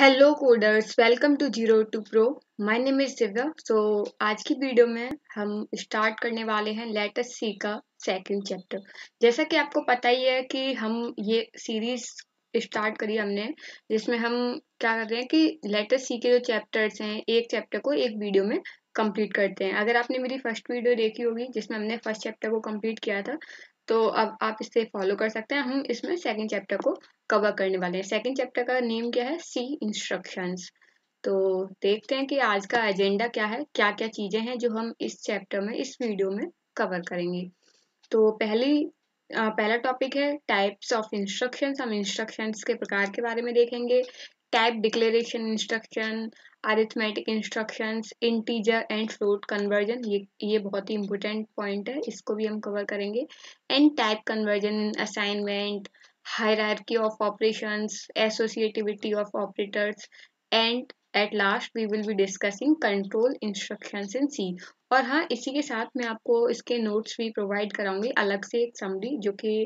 Hello coders welcome to zero to pro my name is Divya so आज की video में हम स्टार्ट करने वाले हैं लेटेस्ट सी का सेकंड चैप्टर जैसा कि आपको पता ही है कि हम ये सीरीज स्टार्ट करी हमने जिसमें हम क्या कर रहे हैं कि लेटेस्ट सी के जो चैप्टर्स हैं एक चैप्टर को एक वीडियो में कंप्लीट करते हैं अगर आपने मेरी फर्स्ट वीडियो देखी होगी जिसमें हमने फर्स्ट चैप्टर को कंप्लीट किया था तो अब आप इसे फॉलो कर सकते हैं हम इसमें सेकेंड चैप्टर को कवर करने वाले हैं सेकेंड चैप्टर का नेम क्या है सी इंस्ट्रक्शंस तो देखते हैं कि आज का एजेंडा क्या है क्या क्या चीज़ें हैं जो हम इस चैप्टर में इस वीडियो में कवर करेंगे तो पहली पहला टॉपिक है टाइप्स ऑफ इंस्ट्रक्शंस हम इंस्ट्रक्शंस के प्रकार के बारे में देखेंगे type declaration instruction arithmetic instructions integer and float conversion ये ये बहुत ही इंपॉर्टेंट पॉइंट है इसको भी हम कवर करेंगे and type conversion assignment hierarchy of operation associativity of operators and at last we will be discussing control instructions in C और हाँ इसी के साथ मैं आपको इसके नोट्स भी प्रोवाइड कराऊंगी अलग से एक समरी जो कि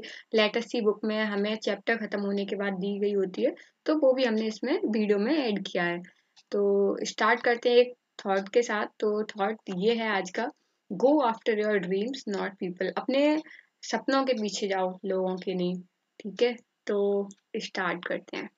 लेटेस्ट सी बुक में हमें चैप्टर खत्म होने के बाद दी गई होती है तो वो भी हमने इसमें वीडियो में ऐड किया है तो स्टार्ट करते हैं एक थॉट के साथ तो थॉट ये है आज का go after your dreams not people अपने सपनों के पीछे जाओ लोगों के नहीं ठीक है तो स्टार्ट करते हैं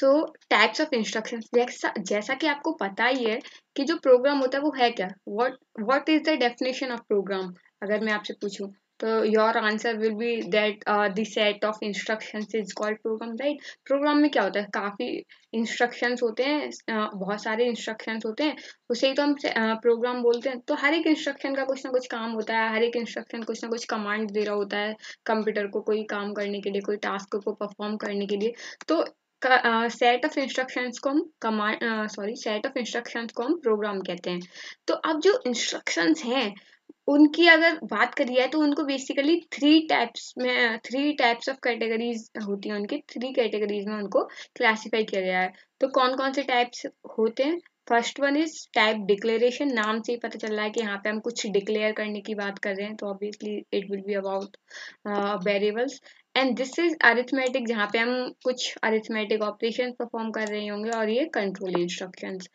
सो टाइप्स ऑफ इंस्ट्रक्शन जैसा जैसा कि आपको पता ही है कि जो प्रोग्राम होता है वो है क्या what what is the definition of program अगर मैं आपसे पूछूं तो your answer will be that uh, of set of instructions is called program में क्या होता है काफी इंस्ट्रक्शन होते हैं uh, बहुत सारे इंस्ट्रक्शन होते हैं उसे ही तो हम प्रोग्राम uh, बोलते हैं तो हर एक इंस्ट्रक्शन का कुछ ना कुछ काम होता है हर एक इंस्ट्रक्शन कुछ ना कुछ कमांड दे रहा होता है कंप्यूटर को कोई काम करने के लिए कोई टास्क को परफॉर्म करने के लिए तो सेट ऑफ इंस्ट्रक्शंस को हम command sorry set of instructions को हम प्रोग्राम कहते हैं तो अब जो इंस्ट्रक्शंस हैं उनकी अगर बात करी जाए तो उनको बेसिकली थ्री टाइप्स में थ्री टाइप्स ऑफ कैटेगरीज होती हैं उनकी थ्री कैटेगरीज में उनको क्लासिफाई किया गया है तो कौन कौन से टाइप्स होते हैं first one is type declaration नाम से ही पता चल रहा है कि यहाँ पे हम कुछ डिक्लेयर करने की बात कर रहे हैं तो obviously it will be about variables and this is arithmetic जहाँ पे हम कुछ अरिथमेटिक ऑपरेशन परफॉर्म कर रहे होंगे और ये कंट्रोल इंस्ट्रक्शंस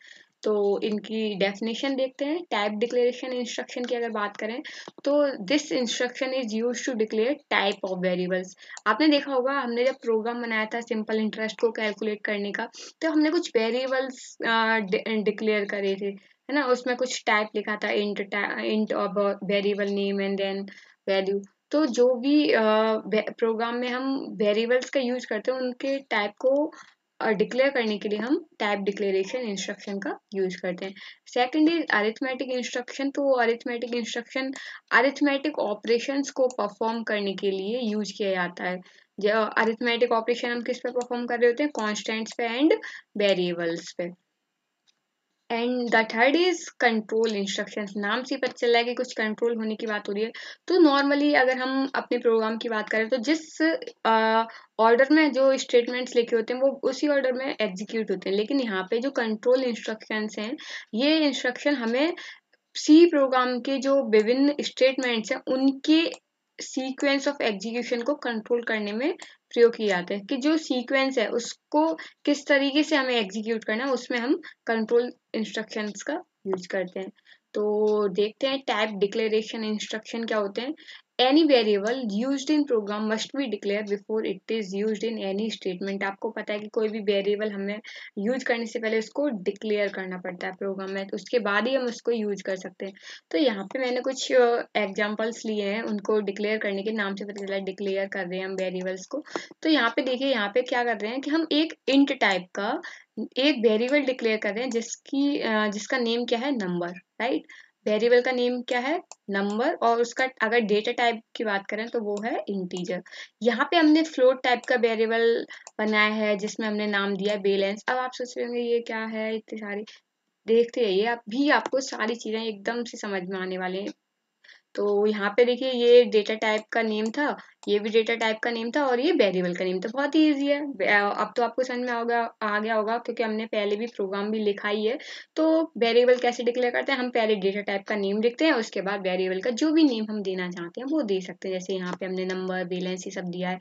तो इनकी डेफिनेशन देखते हैं टाइप डिक्लेरेशन इंस्ट्रक्शन की अगर बात करें तो this instruction is use to declare type of variables आपने देखा होगा हमने जब प्रोग्राम बनाया था सिंपल इंटरेस्ट को कैलकुलेट करने का तो हमने कुछ वेरिएबल्स डिक्लेयर करे थे है ना उसमें कुछ टाइप लिखा था int int of variable name and then value तो जो भी प्रोग्राम में हम वेरिएबल्स का यूज करते हैं उनके टाइप को डिक्लेयर करने के लिए हम टाइप डिक्लेरेशन इंस्ट्रक्शन का यूज करते हैं सेकेंड इज अरिथमेटिक इंस्ट्रक्शन तो अरिथमेटिक इंस्ट्रक्शन अरिथमेटिक ऑपरेशंस को परफॉर्म करने के लिए यूज किया जाता है अरिथमेटिक ऑपरेशन हम किस पे परफॉर्म कर रहे होते हैं कॉन्स्टेंट्स पे एंड वेरिएबल्स पे and the third is control instruction नाम से पता चल रहा है कि कुछ कंट्रोल होने की बात हो रही है तो नॉर्मली अगर हम अपने प्रोग्राम की बात करें तो जिस ऑर्डर uh, में जो स्टेटमेंट्स लिखे होते हैं वो उसी ऑर्डर में एग्जीक्यूट होते हैं लेकिन यहाँ पे जो कंट्रोल इंस्ट्रक्शंस हैं ये इंस्ट्रक्शन हमें सी प्रोग्राम के जो विभिन्न स्टेटमेंट्स हैं उनके सीक्वेंस ऑफ एग्जीक्यूशन को कंट्रोल करने में प्रयोग किया जाता है कि जो सीक्वेंस है उसको किस तरीके से हमें एग्जीक्यूट करना है उसमें हम कंट्रोल इंस्ट्रक्शंस का यूज करते हैं तो देखते हैं टाइप डिक्लेरेशन इंस्ट्रक्शन क्या होते हैं any variable used in program must be declared before it is used in any statement आपको पता है कि कोई भी variable हमें use करने से पहले उसको declare करना पड़ता है program में तो उसके बाद ही हम उसको use कर सकते हैं तो यहाँ पे मैंने कुछ examples लिए हैं उनको declare करने के नाम से पता चला declare कर रहे हैं हम variables को तो यहाँ पे देखिए यहाँ पे क्या कर रहे हैं कि हम एक int type का एक वेरिएबल डिक्लेयर कर रहे हैं जिसकी जिसका नेम क्या है नंबर राइट वेरिएबल का नेम क्या है नंबर और उसका अगर डेटा टाइप की बात करें तो वो है इंटीजर यहाँ पे हमने फ्लोट टाइप का वेरिएबल बनाया है जिसमें हमने नाम दिया बैलेंस अब आप सोच रहे होंगे ये क्या है इतनी सारी देखते रहिए आप भी आपको सारी चीज़ें एकदम से समझ में आने वाले हैं तो यहाँ पे देखिए ये डेटा टाइप का नेम था ये भी डेटा टाइप का नेम था और ये वेरिएबल का नेम था बहुत ही ईजी है अब तो आपको समझ में होगा आ गया होगा क्योंकि हमने पहले भी प्रोग्राम भी लिखा ही है तो वेरिएबल कैसे डिक्लेयर करते हैं हम पहले डेटा टाइप का नेम लिखते हैं उसके बाद वेरिएबल का जो भी नेम हम देना चाहते हैं वो दे सकते हैं जैसे यहाँ पे हमने नंबर बैलेंस ये सब दिया है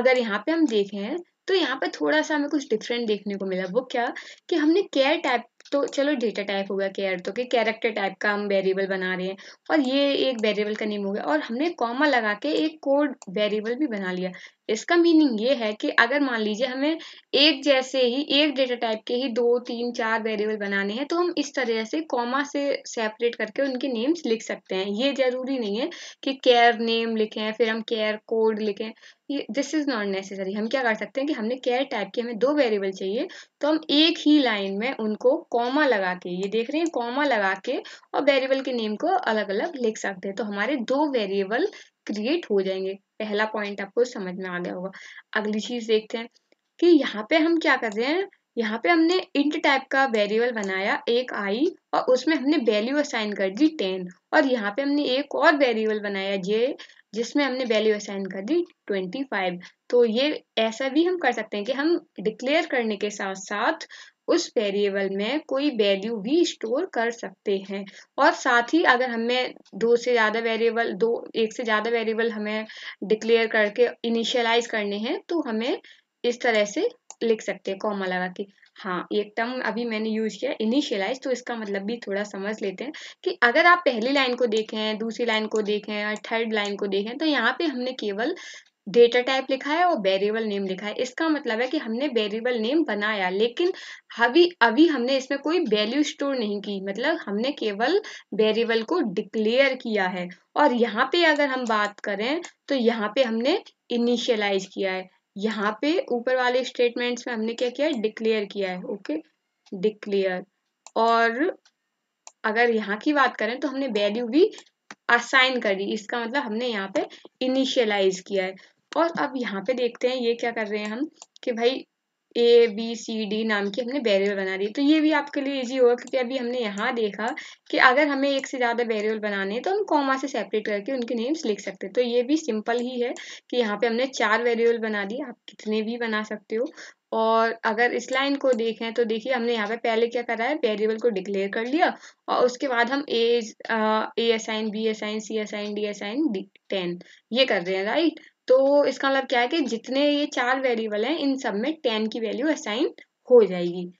अगर यहाँ पे हम देखें तो यहाँ पे थोड़ा सा हमें कुछ डिफरेंट देखने को मिला वो क्या कि हमने केयर टाइप तो चलो डेटा टाइप हो गया केयर तो कि कैरेक्टर टाइप का हम वेरिएबल बना रहे हैं और ये एक वेरिएबल का नेम हो गया और हमने कॉमा लगा के एक कोड वेरिएबल भी बना लिया इसका मीनिंग ये है कि अगर मान लीजिए हमें एक जैसे ही एक डेटा टाइप के ही दो तीन चार वेरिएबल बनाने हैं तो हम इस तरह से कॉमा से सेपरेट करके उनके नेम्स लिख सकते हैं ये जरूरी नहीं है कि केयर नेम लिखें फिर हम केयर कोड लिखें दिस इज नॉट नेसेसरी हम क्या कर सकते हैं कि हमने केयर टाइप के हमें दो वेरिएबल चाहिए तो हम एक ही लाइन में उनको कॉमा लगा के ये देख रहे हैं कॉमा लगा के और वेरिएबल के नेम को अलग अलग लिख सकते हैं तो हमारे दो वेरिएबल क्रिएट हो जाएंगे पहला पॉइंट आपको समझ में आ गया होगा अगली चीज देखते हैं कि यहाँ पे हम क्या कर रहे हैं यहाँ पे हमने इंट टाइप का वेरिएबल बनाया एक आई और उसमें हमने वैल्यू असाइन कर दी टेन और यहाँ पे हमने एक और वेरिएबल बनाया जे जिसमें हमने वैल्यू असाइन कर दी ट्वेंटी फाइव तो ये ऐसा भी हम कर सकते हैं कि हम डिक्लेयर करने के साथ साथ उस वेरिएबल में कोई वैल्यू भी स्टोर कर सकते हैं और साथ ही अगर हमें दो से ज़्यादा वेरिएबल दो एक से ज़्यादा वेरिएबल हमें डिक्लेयर करके इनिशियलाइज करने हैं तो हमें इस तरह से लिख सकते हैं कॉमा लगा के हाँ एक टर्म अभी मैंने यूज किया इनिशियलाइज तो इसका मतलब भी थोड़ा समझ लेते हैं कि अगर आप पहली लाइन को देखें दूसरी लाइन को देखें और थर्ड लाइन को देखें तो यहाँ पे हमने केवल डेटा टाइप लिखा है और वेरिएबल नेम लिखा है इसका मतलब है कि हमने वेरिएबल नेम बनाया लेकिन अभी अभी हमने इसमें कोई वैल्यू स्टोर नहीं की मतलब हमने केवल वेरिएबल को डिक्लेयर किया है और यहाँ पे अगर हम बात करें तो यहाँ पे हमने इनिशियलाइज किया है यहाँ पे ऊपर वाले स्टेटमेंट्स में हमने क्या किया है डिक्लेयर किया है ओके डिक्लेयर और अगर यहाँ की बात करें तो हमने वैल्यू भी असाइन करी इसका मतलब हमने यहाँ पे इनिशियलाइज किया है और अब यहाँ पे देखते हैं ये क्या कर रहे हैं हम कि भाई ए बी सी डी नाम की हमने बैरियल बना दी तो ये भी आपके लिए इजी होगा क्योंकि अभी हमने यहाँ देखा कि अगर हमें एक से ज़्यादा बैरियल बनाने हैं तो हम कॉमा से सेपरेट करके उनके नेम्स लिख सकते हैं तो ये भी सिंपल ही है कि यहाँ पे हमने चार बैरियल बना दी आप कितने भी बना सकते हो और अगर इस लाइन को देखें तो देखिए हमने यहाँ पे पहले क्या करा है वेरिएबल को डिक्लेयर कर लिया और उसके बाद हम as A assign B assign C assign D assign D ten ये कर रहे हैं राइट तो इसका मतलब क्या है कि जितने ये चार वेरिएबल हैं इन सब में टेन की वैल्यू असाइन हो जाएगी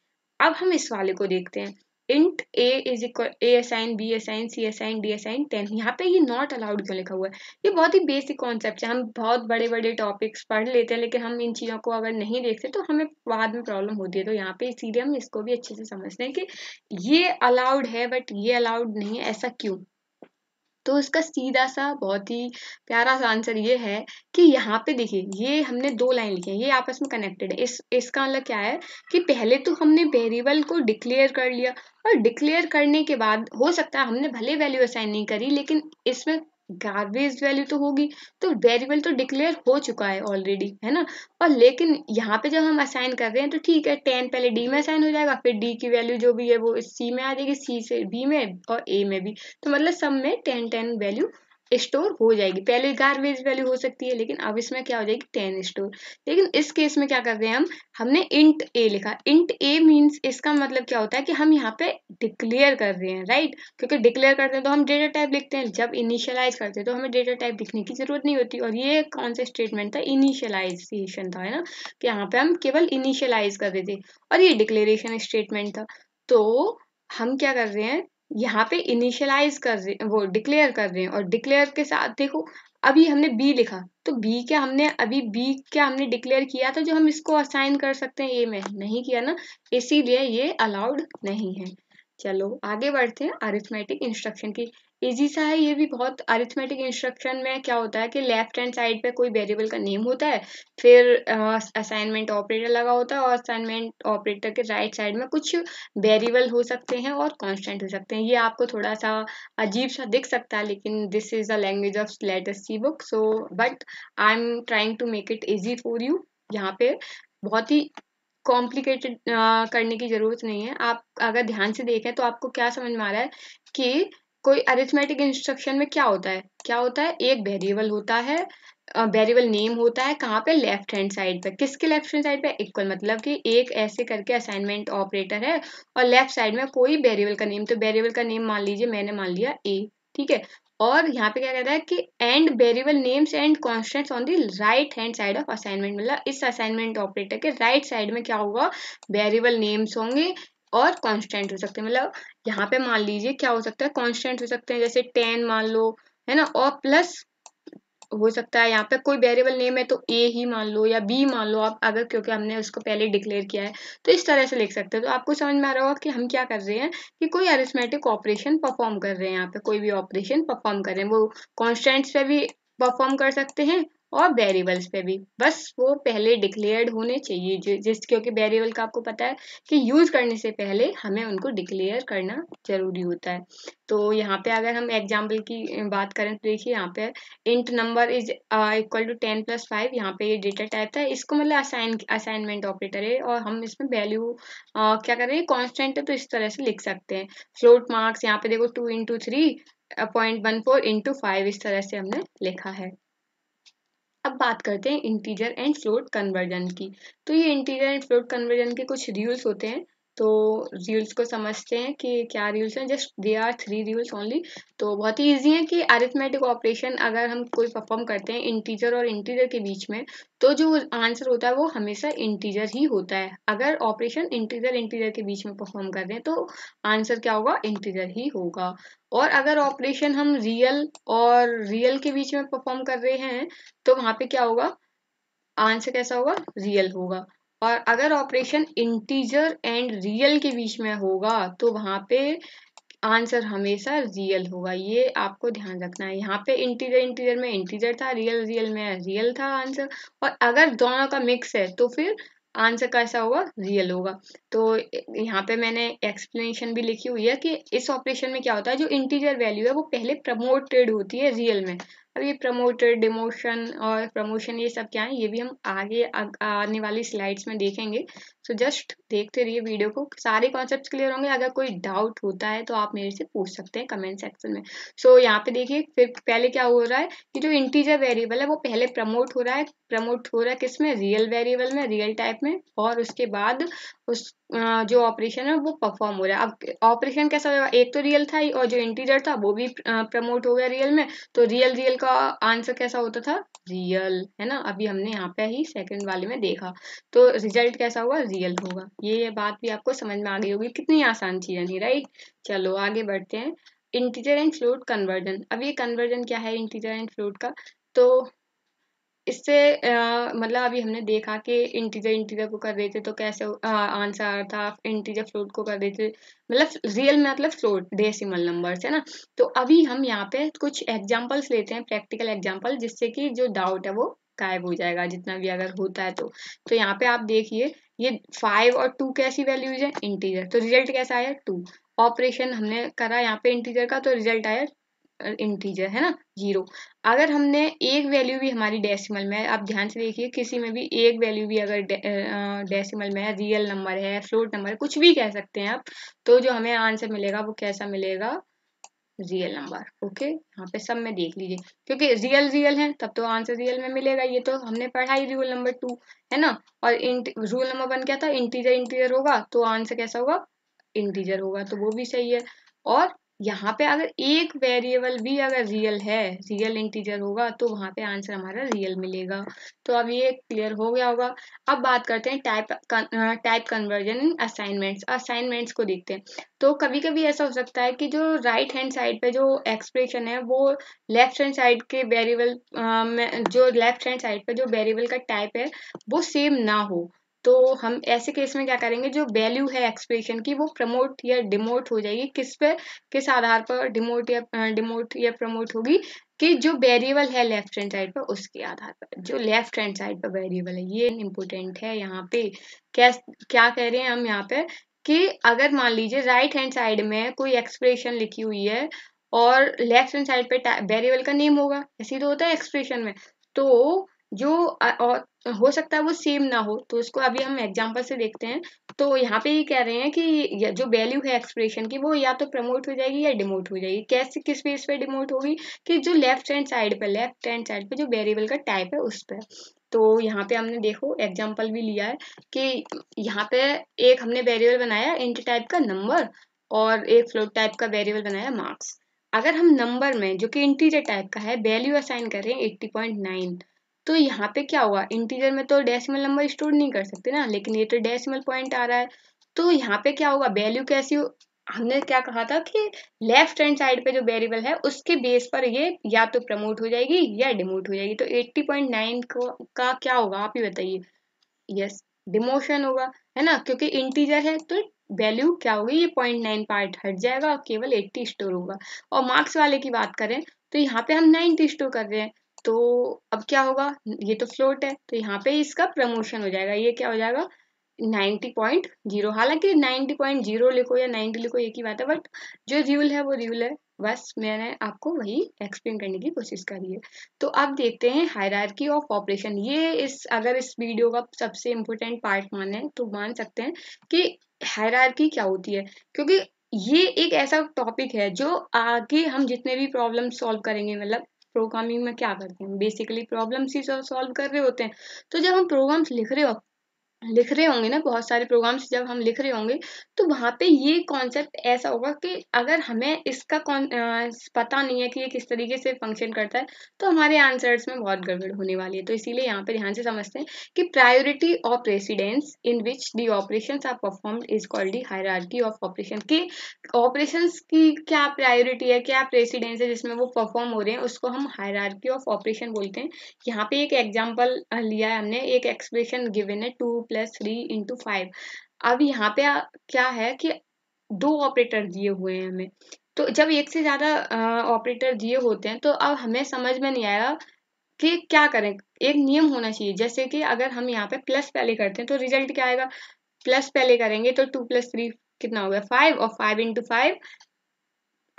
अब हम इस वाले को देखते हैं int a is equal a assign b assign c assign d assign 10 यहाँ पे ये not allowed क्यों लिखा हुआ है ये बहुत ही बेसिक कॉन्सेप्ट है हम बहुत बड़े बड़े topics पढ़ लेते हैं लेकिन हम इन चीज़ों को अगर नहीं देखते तो हमें बाद में प्रॉब्लम होती है तो यहाँ पे इसीलिए हम इसको भी अच्छे से समझते हैं कि ये अलाउड है बट ये अलाउड नहीं है ऐसा क्यों तो इसका सीधा सा बहुत ही प्यारा सा आंसर ये है कि यहाँ पे देखिए ये हमने दो लाइन लिखी है ये आपस में कनेक्टेड है इस इसका मतलब क्या है कि पहले तो हमने वेरिएबल को डिक्लेयर कर लिया और डिक्लेयर करने के बाद हो सकता है हमने भले वैल्यू असाइन नहीं करी लेकिन इसमें गार्बेज वैल्यू तो होगी तो वेरिएबल तो डिक्लेयर हो चुका है ऑलरेडी है ना और लेकिन यहाँ पे जब हम असाइन कर रहे हैं तो ठीक है टेन पहले डी में असाइन हो जाएगा फिर डी की वैल्यू जो भी है वो सी में आ जाएगी सी से बी में और ए में भी तो मतलब सब में टेन टेन वैल्यू स्टोर हो जाएगी पहले गार्बेज वैल्यू हो सकती है लेकिन अब इसमें क्या हो जाएगी टेन स्टोर लेकिन इस केस में क्या कर रहे हैं हम हमने इंट ए लिखा इंट ए मीन्स इसका मतलब क्या होता है कि हम यहाँ पे डिक्लेयर कर रहे हैं राइट क्योंकि डिक्लेयर करते हैं तो हम डेटा टाइप लिखते हैं जब इनिशियलाइज करते हैं तो हमें डेटा टाइप लिखने की जरूरत नहीं होती और ये कौन सा स्टेटमेंट था इनिशियलाइजेशन था है ना कि यहाँ पे हम केवल इनिशियलाइज कर रहे थे और ये डिक्लेरेशन स्टेटमेंट था तो हम क्या कर रहे हैं यहाँ पे इनिशियलाइज कर रहे वो डिक्लेयर कर रहे हैं और डिक्लेयर के साथ देखो अभी हमने बी लिखा तो बी क्या हमने अभी बी क्या हमने डिक्लेयर किया था जो हम इसको असाइन कर सकते हैं ए में नहीं किया ना इसीलिए ये अलाउड नहीं है चलो आगे बढ़ते हैं अरिथमेटिक इंस्ट्रक्शन की इजी सा है ये भी बहुत अरिथमेटिक इंस्ट्रक्शन में क्या होता है कि लेफ्ट हैंड साइड पे कोई वेरिएबल का नेम होता है फिर असाइनमेंट ऑपरेटर लगा होता है और असाइनमेंट ऑपरेटर के राइट right साइड में कुछ वेरिएबल हो सकते हैं और कांस्टेंट हो सकते हैं ये आपको थोड़ा सा अजीब सा दिख सकता है लेकिन this is the language of letter C book so but I am trying to make it easy for you यहाँ पे बहुत ही कॉम्प्लिकेटेड uh, करने की ज़रूरत नहीं है आप अगर ध्यान से देखें तो आपको क्या समझ में आ रहा है कि कोई अरिथमेटिक इंस्ट्रक्शन में क्या होता है क्या होता है एक वेरिएबल होता है वेरिएबल नेम होता है कहाँ पे लेफ्ट हैंड साइड पे किसके लेफ्ट हैंड साइड पे इक्वल मतलब कि एक ऐसे करके असाइनमेंट ऑपरेटर है और लेफ्ट साइड में कोई वेरिएबल का नेम तो वेरिएबल का नेम मान लीजिए मैंने मान लिया ए ठीक है और यहाँ पे क्या कहता है कि and variable names and constants on the right hand side of assignment मतलब इस असाइनमेंट ऑपरेटर के राइट right साइड में क्या होगा वेरिएबल नेम्स होंगे और कांस्टेंट हो सकते हैं मतलब यहाँ पे मान लीजिए क्या हो सकता है कांस्टेंट हो सकते हैं जैसे टेन मान लो है ना और प्लस हो सकता है यहाँ पे कोई वेरिएबल नेम है तो ए ही मान लो या बी मान लो आप अगर क्योंकि हमने उसको पहले डिक्लेयर किया है तो इस तरह से लिख सकते हैं तो आपको समझ में आ रहा होगा कि हम क्या कर रहे हैं कि कोई अरिस्मेटिक ऑपरेशन परफॉर्म कर रहे हैं यहाँ पे कोई भी ऑपरेशन परफॉर्म कर रहे हैं वो कॉन्स्टेंट्स पे भी परफॉर्म कर सकते हैं और वेरिएबल्स पे भी बस वो पहले डिक्लेयर्ड होने चाहिए जिस क्योंकि वेरिएबल का आपको पता है कि यूज करने से पहले हमें उनको डिक्लेयर करना जरूरी होता है तो यहाँ पे अगर हम एग्जाम्पल की बात करें तो देखिए यहाँ पे int number is equal to ten plus five यहाँ पे ये डेटा टाइप था इसको मतलब असाइन असाइनमेंट ऑपरेटर है और हम इसमें वैल्यू क्या कर रहे हैं कॉन्स्टेंट है तो इस तरह से लिख सकते हैं फ्लोट मार्क्स यहाँ पे देखो two into three point one four into five इस तरह से हमने लिखा है अब बात करते हैं इंटीजर एंड फ्लोट कन्वर्जन की तो ये इंटीजर एंड फ्लोट कन्वर्जन के कुछ रूल्स होते हैं तो रील्स को समझते हैं कि क्या रील्स हैं just they are three rules only तो बहुत ही ईजी है कि एरिथमेटिक ऑपरेशन अगर हम कोई परफॉर्म करते हैं इंटीजर और इंटीजर के बीच में तो जो आंसर होता है वो हमेशा इंटीजर ही होता है अगर ऑपरेशन इंटीजर इंटीजर के बीच में परफॉर्म कर रहे हैं तो आंसर क्या होगा इंटीजर ही होगा और अगर ऑपरेशन हम रियल और रियल के बीच में परफॉर्म कर रहे हैं तो वहाँ पे क्या होगा आंसर कैसा होगा रियल होगा और अगर ऑपरेशन इंटीजर एंड रियल के बीच में होगा तो वहां पे आंसर हमेशा रियल होगा ये आपको ध्यान रखना है यहाँ पे इंटीजर इंटीजर में इंटीजर था रियल रियल में रियल था आंसर और अगर दोनों का मिक्स है तो फिर आंसर कैसा होगा रियल होगा तो यहाँ पे मैंने एक्सप्लेनेशन भी लिखी हुई है कि इस ऑपरेशन में क्या होता है जो इंटीजर वैल्यू है वो पहले प्रमोटेड होती है रियल में अब ये प्रमोटर डिमोशन और प्रमोशन ये सब क्या है ये भी हम आगे आने वाली स्लाइड्स में देखेंगे सो जस्ट देखते रहिए वीडियो को सारे कॉन्सेप्ट क्लियर होंगे अगर कोई डाउट होता है तो आप मेरे से पूछ सकते हैं कमेंट सेक्शन में सो so, यहाँ पे देखिए फिर पहले क्या हो रहा है कि जो इंटीजर वेरिएबल है वो पहले प्रमोट हो रहा है प्रमोट हो रहा है किसमें रियल वेरिएबल में रियल टाइप में और उसके बाद उस जो ऑपरेशन है वो परफॉर्म हो रहा है अब ऑपरेशन कैसा हुआ एक तो रियल था ही और जो इंटीजर था वो भी प्रमोट हो गया रियल में तो रियल रियल का आंसर कैसा होता था रियल है ना अभी हमने यहाँ पे ही सेकंड वाले में देखा तो रिजल्ट कैसा हुआ रियल होगा ये बात भी आपको समझ में आ गई होगी कितनी आसान चीज़ है राइट चलो आगे बढ़ते हैं इंटीजर एंड फ्लोट कन्वर्जन अब ये कन्वर्जन क्या है इंटीजर एंड फ्लोट का तो इससे मतलब अभी हमने देखा कि इंटीजर इंटीजर को कर देते तो कैसे आंसर आ रहा था इंटीजर फ्लोट को कर देते मतलब रियल में मतलब फ्लोट डेसिमल नंबर्स है ना तो अभी हम यहाँ पे कुछ एग्जांपल्स लेते हैं प्रैक्टिकल एग्जांपल जिससे कि जो डाउट है वो गायब हो जाएगा जितना भी अगर होता है तो तो यहाँ पे आप देखिए ये फाइव और टू कैसी वैल्यूज है इंटीजर तो रिजल्ट कैसा आया टू ऑपरेशन हमने करा यहाँ पे इंटीजर का तो रिजल्ट आया इंटीजर है ना जीरो अगर हमने एक वैल्यू भी हमारी डेसिमल में आप ध्यान से देखिए किसी में भी एक वैल्यू भी अगर डेसिमल में है रियल नंबर है फ्लोट नंबर है कुछ भी कह सकते हैं आप तो जो हमें आंसर मिलेगा वो कैसा मिलेगा रियल नंबर ओके यहाँ पे सब में देख लीजिए क्योंकि रियल रियल है तब तो आंसर रियल में मिलेगा ये तो हमने पढ़ा ही रूल नंबर टू है ना और रूल नंबर वन क्या था इंटीजर इंटीजर होगा तो आंसर कैसा होगा इंटीजर होगा तो वो भी सही है और यहाँ पे अगर एक वेरिएबल भी अगर रियल है रियल इंटीजर होगा तो वहां पे आंसर हमारा रियल मिलेगा तो अब ये क्लियर हो गया होगा अब बात करते हैं type type conversion in assignments assignments को देखते हैं तो कभी कभी ऐसा हो सकता है कि जो राइट हैंड साइड पे जो एक्सप्रेशन है वो लेफ्ट हैंड साइड के वेरिएबल जो लेफ्ट हैंड साइड पे जो वेरिएबल का टाइप है वो सेम ना हो तो हम ऐसे केस में क्या करेंगे जो वैल्यू है एक्सप्रेशन की वो प्रमोट या डिमोट हो जाएगी किस पे किस आधार पर डिमोट या डिमोट या प्रमोट होगी कि जो वेरिएबल है लेफ्ट हैंड साइड पर उसके आधार पर जो लेफ्ट हैंड साइड पर वेरिएबल है ये इम्पोर्टेंट है यहाँ पे क्या क्या कह रहे हैं हम यहाँ पे कि अगर मान लीजिए राइट हैंड साइड में कोई एक्सप्रेशन लिखी हुई है और लेफ्ट हैंड साइड पे वेरिएबल का नेम होगा ऐसे तो होता है एक्सप्रेशन में तो जो हो सकता है वो सेम ना हो तो उसको अभी हम एग्जाम्पल से देखते हैं तो यहाँ पे ये कह रहे हैं कि जो वैल्यू है एक्सप्रेशन की वो या तो प्रमोट हो जाएगी या डिमोट हो जाएगी कैसे किस बेस पे डिमोट होगी कि जो लेफ्ट हैंड साइड पे लेफ्ट हैंड साइड पे जो वेरिएबल का टाइप है उस पर तो यहाँ पे हमने देखो एग्जाम्पल भी लिया है कि यहाँ पे एक हमने वेरिएबल बनाया इंट टाइप का नंबर और एक फ्लोट टाइप का वेरिएबल बनाया मार्क्स अगर हम नंबर में जो कि इंटीजर टाइप का है वैल्यू असाइन कर रहे हैं एट्टी पॉइंट नाइन तो यहाँ पे क्या हुआ इंटीजर में तो डेसिमल नंबर स्टोर नहीं कर सकते ना लेकिन ये तो डेसिमल पॉइंट आ रहा है तो यहाँ पे क्या होगा वैल्यू कैसी हो? हमने क्या कहा था कि लेफ्ट हैंड साइड पे जो वेरिएबल है उसके बेस पर ये या तो प्रमोट हो जाएगी या डिमोट हो जाएगी तो 80.9 को का क्या होगा आप ही बताइए यस डिमोशन होगा है ना क्योंकि इंटीजर है तो वैल्यू क्या होगी ये पॉइंट नाइन पार्ट हट जाएगा और केवल एट्टी स्टोर होगा और मार्क्स वाले की बात करें तो यहाँ पे हम नाइन्टी स्टोर कर रहे हैं तो अब क्या होगा ये तो फ्लोट है तो यहाँ पे इसका प्रमोशन हो जाएगा ये क्या हो जाएगा 90.0 हालांकि 90.0 लिखो या 90 लिखो एक ही बात है बट जो रूल है वो रूल है बस मैंने आपको वही एक्सप्लेन करने की कोशिश करी है तो अब देखते हैं हायरार्की ऑफ ऑपरेशन ये इस अगर इस वीडियो का सबसे इम्पोर्टेंट पार्ट माने तो मान सकते हैं कि हायरार्की क्या होती है क्योंकि ये एक ऐसा टॉपिक है जो आगे हम जितने भी प्रॉब्लम सॉल्व करेंगे मतलब प्रोग्रामिंग में क्या करते हैं बेसिकली प्रॉब्लम्स ही सॉल्व कर रहे होते हैं तो जब हम प्रोग्राम्स लिख रहे हो लिख रहे होंगे ना बहुत सारे प्रोग्राम्स जब हम लिख रहे होंगे तो वहाँ पे ये कॉन्सेप्ट ऐसा होगा कि अगर हमें इसका कौन पता नहीं है कि ये किस तरीके से फंक्शन करता है तो हमारे आंसर्स में बहुत गड़बड़ होने वाली है तो इसीलिए यहाँ पे ध्यान से समझते हैं कि priority of precedence in which the operation are perform is called the hierarchy of operation के ऑपरेशन की क्या प्रायोरिटी है क्या प्रेसिडेंस है जिसमें वो परफॉर्म हो रहे हैं उसको हम हायरार्की ऑफ ऑपरेशन बोलते हैं यहाँ पे एक एग्जाम्पल लिया है हमने एक एक्सप्रेशन गिवेन है two plus three into five अब यहाँ पे क्या है कि दो ऑपरेटर दिए हुए हैं हमें तो जब एक से ज़्यादा ऑपरेटर दिए होते हैं तो अब हमें समझ में नहीं आया कि क्या करें एक नियम होना चाहिए जैसे कि अगर हम यहाँ पे प्लस पहले करते हैं तो रिजल्ट क्या आएगा प्लस पहले करेंगे तो टू प्लस थ्री कितना हो गया फाइव और five into five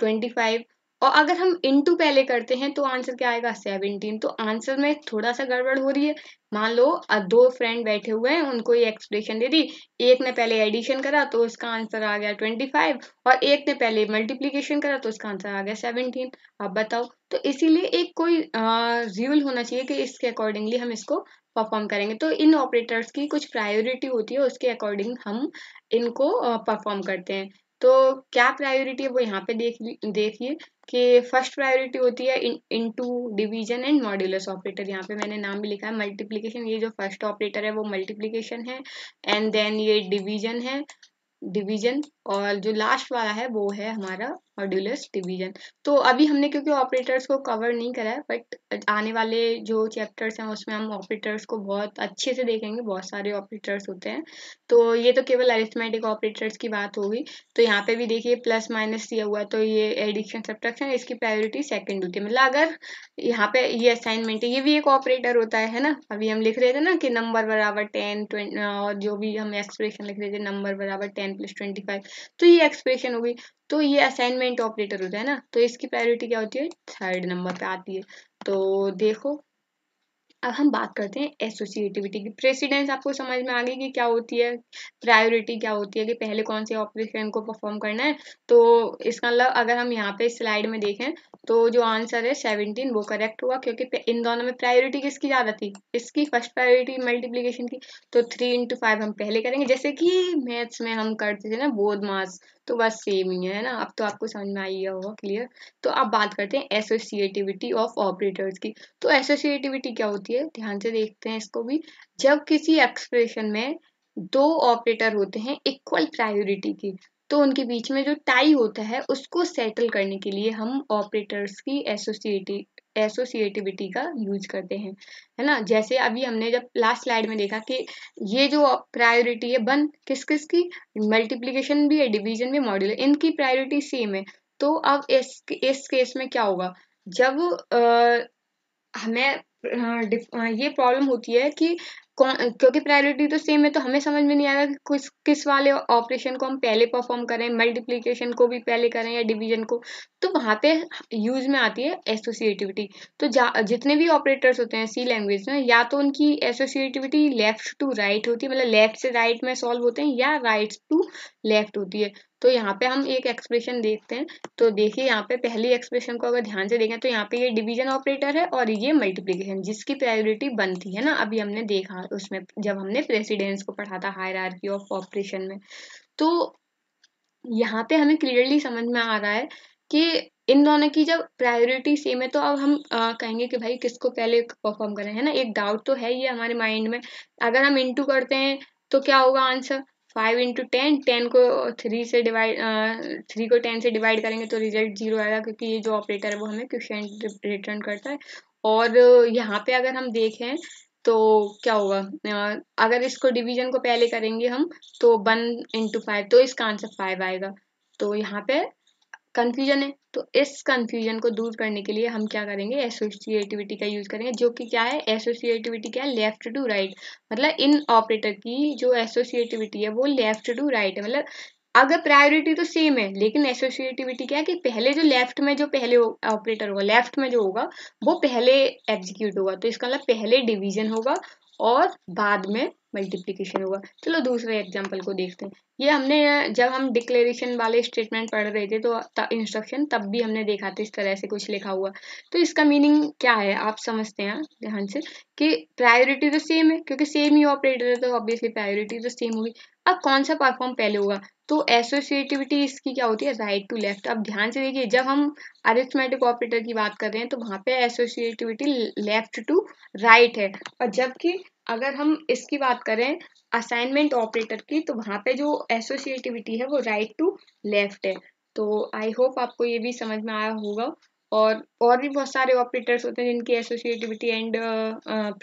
twenty five और अगर हम इनटू पहले करते हैं तो आंसर क्या आएगा सेवनटीन तो आंसर में थोड़ा सा गड़बड़ हो रही है मान लो दो फ्रेंड बैठे हुए हैं उनको ये एक्सप्रेशन दे दी एक ने पहले एडिशन करा तो उसका आंसर आ गया ट्वेंटी फाइव और एक ने पहले मल्टीप्लीकेशन करा तो उसका आंसर आ गया सेवनटीन अब बताओ तो इसीलिए एक कोई रूल होना चाहिए कि इसके अकॉर्डिंगली हम इसको परफॉर्म करेंगे तो इन ऑपरेटर्स की कुछ प्रायोरिटी होती है उसके अकॉर्डिंग हम इनको परफॉर्म करते हैं तो क्या प्रायोरिटी है वो यहाँ पे देख देखिए कि फर्स्ट प्रायोरिटी होती है into division and modulus operator यहाँ पे मैंने नाम भी लिखा है मल्टीप्लिकेशन ये जो फर्स्ट ऑपरेटर है वो मल्टीप्लिकेशन है एंड देन ये डिवीजन है डिवीजन और जो लास्ट वाला है वो है हमारा मॉड्यूलस डिवीजन तो अभी हमने क्योंकि ऑपरेटर्स को कवर नहीं करा है बट आने वाले जो चैप्टर्स हैं उसमें हम ऑपरेटर्स को बहुत अच्छे से देखेंगे बहुत सारे ऑपरेटर्स होते हैं तो ये तो केवल अरिथमेटिक ऑपरेटर्स की बात होगी तो यहाँ पे भी देखिए प्लस माइनस दिया हुआ तो ये एडिक्शन सब्ट्रैक्शन इसकी प्रायोरिटी सेकेंड होती है मतलब अगर यहाँ पे ये असाइनमेंट है ये भी एक ऑपरेटर होता है ना अभी हम लिख रहे थे ना कि नंबर बराबर टेन और जो भी हम एक्सप्रेशन लिख रहे थे नंबर बराबर टेन प्लस ट्वेंटी फाइव तो ये एक्सप्रेशन होगी तो ये असाइनमेंट ऑपरेटर होता है ना तो इसकी प्रायोरिटी क्या होती है थर्ड नंबर पे आती है तो देखो अब हम बात करते हैं एसोसिएटिविटी की प्रेसिडेंस आपको समझ में आ गई कि क्या होती है प्रायोरिटी क्या होती है कि पहले कौन से ऑपरेशन को परफॉर्म करना है तो इसका मतलब अगर हम यहाँ पे स्लाइड में देखें तो जो आंसर है सेवनटीन वो करेक्ट हुआ क्योंकि इन दोनों में प्रायोरिटी किसकी ज़्यादा थी इसकी फर्स्ट प्रायोरिटी मल्टीप्लीकेशन की तो थ्री इंटू फाइव हम पहले करेंगे जैसे कि मैथ्स में हम करते थे ना बोध मास तो बस सेम ही है ना अब तो आपको समझ में आई गया होगा क्लियर तो अब बात करते हैं एसोसिएटिविटी ऑफ ऑपरेटर्स की तो एसोसिएटिविटी क्या होती है ध्यान से देखते हैं इसको भी जब किसी एक्सप्रेशन में दो ऑपरेटर होते हैं इक्वल प्रायोरिटी की तो उनके बीच में जो टाई होता है उसको सेटल करने के लिए हम ऑपरेटर्स की एसोसिएटिव एसोसिएटिविटी का यूज करते हैं है ना जैसे अभी हमने जब लास्ट स्लाइड में देखा कि ये जो प्रायोरिटी है बन किस किस की मल्टीप्लीकेशन भी है डिवीजन भी है इनकी प्रायोरिटी सेम है तो अब इस इस केस में क्या होगा जब आ, हमें हाँ, हाँ, ये प्रॉब्लम होती है कि क्योंकि प्रायोरिटी तो सेम है तो हमें समझ में नहीं आएगा कि किस किस वाले ऑपरेशन को हम पहले परफॉर्म करें मल्टीप्लिकेशन को भी पहले करें या डिवीजन को तो वहाँ पे यूज में आती है एसोसिएटिविटी तो जितने भी ऑपरेटर्स होते हैं सी लैंग्वेज में या तो उनकी एसोसिएटिविटी लेफ्ट टू राइट होती है मतलब लेफ्ट से राइट में सॉल्व होते हैं या राइट टू लेफ्ट होती है तो यहाँ पे हम एक एक्सप्रेशन देखते हैं तो देखिए यहाँ पे पहली एक्सप्रेशन को अगर ध्यान से देखें तो यहाँ पे ये डिवीजन ऑपरेटर है और ये मल्टीप्लीकेशन जिसकी प्रायोरिटी बनती है ना अभी हमने देखा उसमें जब हमने प्रेसिडेंस को पढ़ा था हायरार्की ऑफ ऑपरेशन में तो यहाँ पे हमें क्लियरली समझ में आ रहा है कि इन दोनों की जब प्रायोरिटी सेम है तो अब हम आ, कहेंगे कि भाई किसको पहले परफॉर्म करें है ना एक डाउट तो है ही हमारे माइंड में अगर हम इन करते हैं तो क्या होगा answer five into ten ten को थ्री से डिवाइड थ्री को टेन से डिवाइड करेंगे तो रिजल्ट जीरो आएगा क्योंकि ये जो ऑपरेटर है वो हमें क्वेश्चन रिटर्न करता है और यहाँ पे अगर हम देखें तो क्या होगा अगर इसको डिवीजन को पहले करेंगे हम तो वन इंटू फाइव तो इसका आंसर फाइव आएगा तो यहाँ पे कन्फ्यूजन है तो इस कन्फ्यूजन को दूर करने के लिए हम क्या करेंगे एसोसिएटिविटी का यूज करेंगे जो कि क्या है एसोसिएटिविटी क्या है लेफ्ट टू राइट मतलब इन ऑपरेटर की जो एसोसिएटिविटी है वो लेफ्ट टू राइट है मतलब अगर प्रायोरिटी तो सेम है लेकिन एसोसिएटिविटी क्या है कि पहले जो लेफ्ट में जो पहले ऑपरेटर होगा लेफ्ट में जो होगा वो पहले एग्जीक्यूट होगा तो इसका मतलब पहले डिवीजन होगा और बाद में मल्टीप्लीकेशन होगा चलो दूसरे एग्जाम्पल को देखते हैं ये हमने जब हम डिक्लेरेशन वाले स्टेटमेंट पढ़ रहे थे तो इंस्ट्रक्शन तब भी हमने देखा था इस तरह से कुछ लिखा हुआ तो इसका मीनिंग क्या है आप समझते हैं ध्यान से कि प्रायोरिटी तो सेम है क्योंकि सेम ही ऑपरेटर है तो ऑब्वियसली प्रायोरिटी तो सेम होगी अब कौन सा परफॉर्म पहले होगा तो एसोसिएटिविटी इसकी क्या होती है राइट टू लेफ्ट अब ध्यान से देखिए जब हम अरिथमेटिक ऑपरेटर की बात कर रहे हैं तो वहाँ पे एसोसिएटिविटी लेफ्ट टू राइट है और जबकि अगर हम इसकी बात करें असाइनमेंट ऑपरेटर की तो वहाँ पे जो एसोसिएटिविटी है वो राइट टू लेफ्ट है तो आई होप आपको ये भी समझ में आया होगा और और भी बहुत सारे ऑपरेटर्स होते हैं जिनकी एसोसिएटिविटी एंड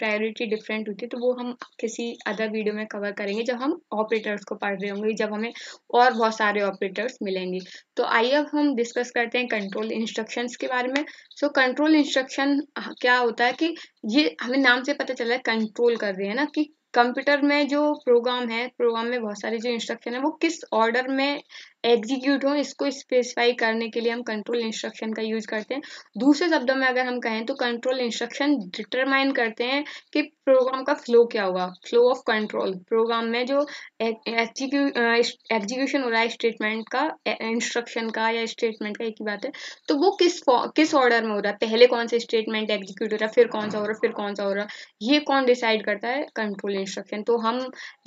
प्रायोरिटी डिफरेंट होती है तो वो हम किसी अदर वीडियो में कवर करेंगे जब हम ऑपरेटर्स को पढ़ रहे होंगे जब हमें और बहुत सारे ऑपरेटर्स मिलेंगे तो आइए अब हम डिस्कस करते हैं कंट्रोल इंस्ट्रक्शंस के बारे में सो कंट्रोल इंस्ट्रक्शन क्या होता है कि ये हमें नाम से पता चला है कंट्रोल कर रहे हैं ना कि कंप्यूटर में जो प्रोग्राम है प्रोग्राम में बहुत सारे जो इंस्ट्रक्शन है वो किस ऑर्डर में एग्जीक्यूट हो इसको स्पेसिफाई करने के लिए हम कंट्रोल इंस्ट्रक्शन का यूज करते हैं दूसरे शब्दों में अगर हम कहें तो कंट्रोल इंस्ट्रक्शन डिटरमाइन करते हैं कि प्रोग्राम का फ्लो क्या होगा फ्लो ऑफ कंट्रोल प्रोग्राम में जो एग्जीक्यूशन हो रहा है स्टेटमेंट का इंस्ट्रक्शन का या स्टेटमेंट का एक ही बात है तो वो किस किस ऑर्डर में हो रहा है पहले कौन सा स्टेटमेंट एग्जीक्यूट हो रहा है फिर कौन सा हो रहा है फिर कौन सा हो रहा है ये कौन डिसाइड करता है कंट्रोल इंस्ट्रक्शन तो हम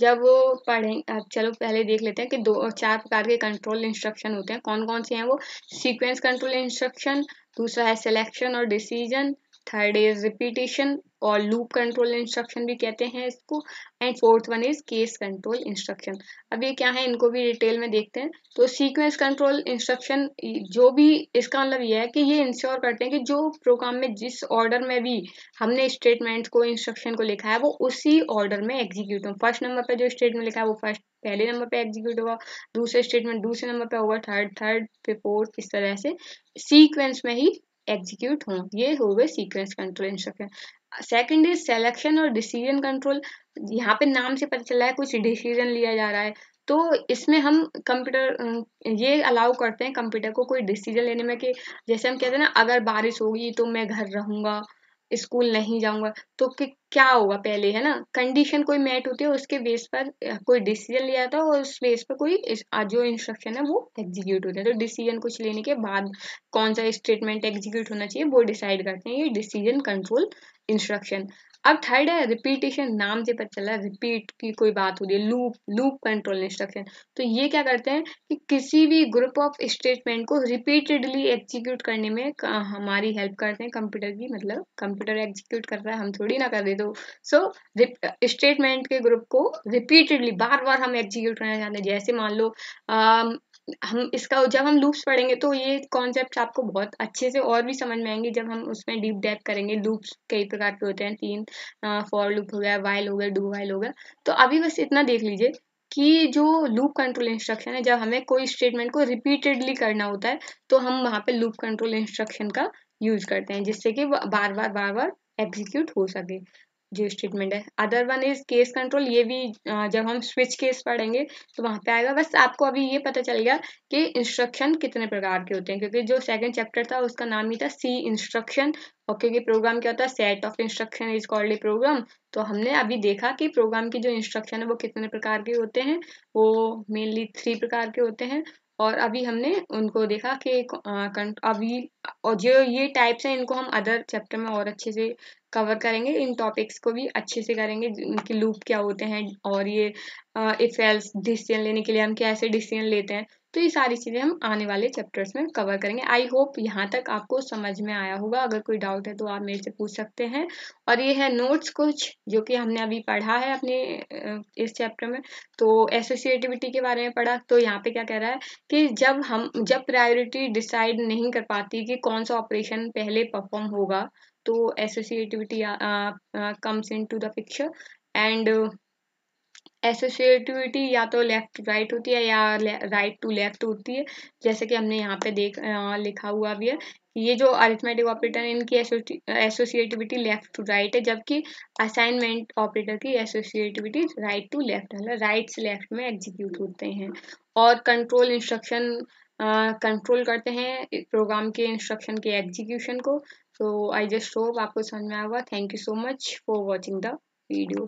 जब पढ़ें चलो पहले देख लेते हैं कि दो चार प्रकार के कंट्रोल कंट्रोल इंस्ट्रक्शन होते हैं कौन कौन से हैं वो सीक्वेंस कंट्रोल इंस्ट्रक्शन दूसरा है सिलेक्शन और डिसीजन थर्ड इज रिपीटेशन और लूप कंट्रोल इंस्ट्रक्शन भी कहते हैं इसको and fourth one is case control instruction अब ये क्या है इनको भी डिटेल में देखते हैं तो सीक्वेंस कंट्रोल इंस्ट्रक्शन जो भी इसका मतलब ये है कि ये इंश्योर करते हैं कि जो प्रोग्राम में जिस ऑर्डर में भी हमने स्टेटमेंट को इंस्ट्रक्शन को लिखा है वो उसी ऑर्डर में एग्जीक्यूट हो फर्स्ट नंबर पर जो स्टेटमेंट लिखा है वो फर्स्ट पहले नंबर पे एग्जीक्यूट होगा दूसरे स्टेटमेंट दूसरे नंबर पे होगा थर्ड थर्ड पे फोर्थ इस तरह से सीक्वेंस में ही एग्जीक्यूट हो ये हो गए sequence control instruction second is selection और डिसीजन कंट्रोल यहाँ पे नाम से पता चला है कुछ डिसीजन लिया जा रहा है तो इसमें हम कंप्यूटर ये अलाउ करते हैं कंप्यूटर को कोई डिसीजन लेने में कि जैसे हम कहते हैं ना अगर बारिश होगी तो मैं घर रहूंगा स्कूल नहीं जाऊंगा तो कि क्या होगा पहले है ना कंडीशन कोई मैट होती है उसके बेस पर कोई डिसीजन लिया था और उस बेस पर कोई जो इंस्ट्रक्शन है वो एग्जीक्यूट होता है तो डिसीजन कुछ लेने के बाद कौन सा स्टेटमेंट एग्जीक्यूट होना चाहिए वो डिसाइड करते हैं ये डिसीजन कंट्रोल इंस्ट्रक्शन अब थर्ड है रिपीटेशन नाम से पता चला रिपीट की कोई बात हो रही है लूप लूप कंट्रोल इंस्ट्रक्शन तो ये क्या करते हैं कि किसी भी ग्रुप ऑफ स्टेटमेंट को रिपीटेडली एग्जीक्यूट करने में हमारी हेल्प करते हैं कंप्यूटर की मतलब कंप्यूटर एग्जीक्यूट कर रहा है हम थोड़ी ना कर दे तो सो स्टेटमेंट के ग्रुप को रिपीटेडली बार बार हम एग्जीक्यूट करना चाहते हैं जैसे मान लो um, हम इसका जब हम लूप्स पढ़ेंगे तो ये कॉन्सेप्ट आपको बहुत अच्छे से और भी समझ में आएंगे जब हम उसमें डीप डेप करेंगे लूप्स कई प्रकार के होते हैं तीन फॉर लूप हो गया वाइल हो गया डू वाइल हो गया तो अभी बस इतना देख लीजिए कि जो लूप कंट्रोल इंस्ट्रक्शन है जब हमें कोई स्टेटमेंट को रिपीटेडली करना होता है तो हम वहाँ पे लूप कंट्रोल इंस्ट्रक्शन का यूज करते हैं जिससे कि बार बार बार बार एग्जीक्यूट हो सके जो स्टेटमेंट है other one is case control ये भी जब हम स्विच केस पढ़ेंगे तो वहाँ पे आएगा बस आपको अभी ये पता चल गया कि इंस्ट्रक्शन कितने प्रकार के होते हैं क्योंकि जो सेकंड चैप्टर था उसका नाम ही था सी इंस्ट्रक्शन और क्योंकि प्रोग्राम क्या होता है set of instruction is called a program तो हमने अभी देखा कि प्रोग्राम की जो इंस्ट्रक्शन है वो कितने प्रकार के होते हैं वो मेनली थ्री प्रकार के होते हैं और अभी हमने उनको देखा कि अभी और जो ये टाइप्स हैं इनको हम अदर चैप्टर में और अच्छे से कवर करेंगे इन टॉपिक्स को भी अच्छे से करेंगे इनके लूप क्या होते हैं और ये इफ एल्स डिसीजन लेने के लिए हम कैसे डिसीजन लेते हैं तो ये सारी चीज़ें हम आने वाले चैप्टर्स में कवर करेंगे आई होप यहाँ तक आपको समझ में आया होगा अगर कोई डाउट है तो आप मेरे से पूछ सकते हैं और ये है नोट्स कुछ जो कि हमने अभी पढ़ा है अपने इस चैप्टर में तो एसोसिएटिविटी के बारे में पढ़ा तो यहाँ पे क्या कह रहा है कि जब हम जब प्रायोरिटी डिसाइड नहीं कर पाती कि कौन सा ऑपरेशन पहले परफॉर्म होगा तो associativity comes into the picture and associativity या तो लेफ्ट राइट होती है या राइट टू लेफ्ट होती है जैसे कि हमने यहाँ पे देख आ, लिखा हुआ भी है ये जो अरिथमेटिक ऑपरेटर इनकी एसोसिएटिविटी लेफ्ट टू राइट है जबकि असाइनमेंट ऑपरेटर की एसोसिएटिविटी राइट टू लेफ्ट है राइट मतलब से लेफ्ट में एग्जीक्यूट होते हैं और कंट्रोल इंस्ट्रक्शन कंट्रोल करते हैं प्रोग्राम के इंस्ट्रक्शन के एग्जीक्यूशन को सो आई जस्ट होप आपको समझ में आया thank you so much for watching the video